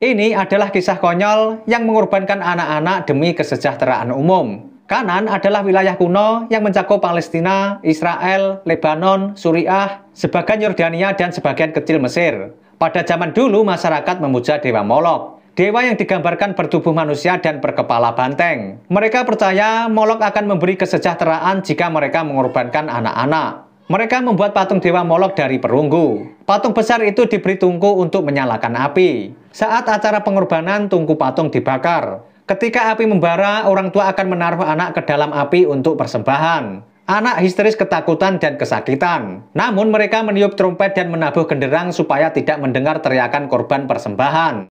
Ini adalah kisah konyol yang mengorbankan anak-anak demi kesejahteraan umum. Kanan adalah wilayah kuno yang mencakup Palestina, Israel, Lebanon, Suriah, sebagian Yordania, dan sebagian kecil Mesir. Pada zaman dulu, masyarakat memuja Dewa Molok, dewa yang digambarkan bertubuh manusia dan berkepala banteng. Mereka percaya Molok akan memberi kesejahteraan jika mereka mengorbankan anak-anak. Mereka membuat patung dewa Molok dari perunggu. Patung besar itu diberi tungku untuk menyalakan api. Saat acara pengorbanan, tungku patung dibakar. Ketika api membara, orang tua akan menaruh anak ke dalam api untuk persembahan. Anak histeris ketakutan dan kesakitan. Namun mereka meniup trompet dan menabuh genderang supaya tidak mendengar teriakan korban persembahan.